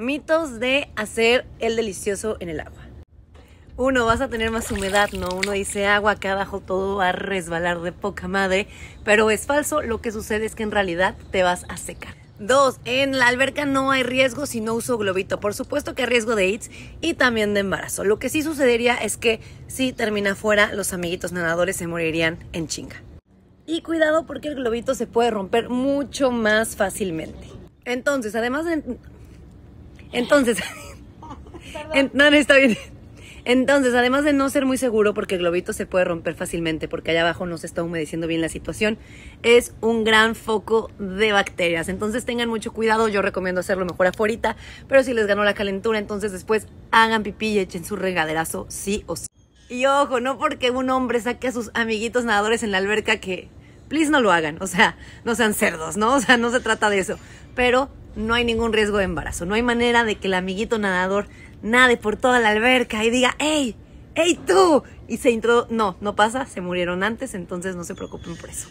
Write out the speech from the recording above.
Mitos de hacer el delicioso en el agua. Uno, vas a tener más humedad, ¿no? Uno dice agua, acá abajo todo va a resbalar de poca madre, pero es falso, lo que sucede es que en realidad te vas a secar. Dos, en la alberca no hay riesgo si no uso globito. Por supuesto que hay riesgo de AIDS y también de embarazo. Lo que sí sucedería es que si termina fuera, los amiguitos nadadores se morirían en chinga. Y cuidado porque el globito se puede romper mucho más fácilmente. Entonces, además de entonces, está bien. Entonces, además de no ser muy seguro, porque el globito se puede romper fácilmente, porque allá abajo no se está humedeciendo bien la situación, es un gran foco de bacterias. Entonces tengan mucho cuidado, yo recomiendo hacerlo mejor afuera, pero si les ganó la calentura, entonces después hagan pipí y echen su regaderazo, sí o sí. Y ojo, no porque un hombre saque a sus amiguitos nadadores en la alberca que, please no lo hagan, o sea, no sean cerdos, ¿no? O sea, no se trata de eso, pero no hay ningún riesgo de embarazo. No hay manera de que el amiguito nadador nade por toda la alberca y diga, ¡Ey! ¡Ey tú! Y se intro... No, no pasa, se murieron antes, entonces no se preocupen por eso.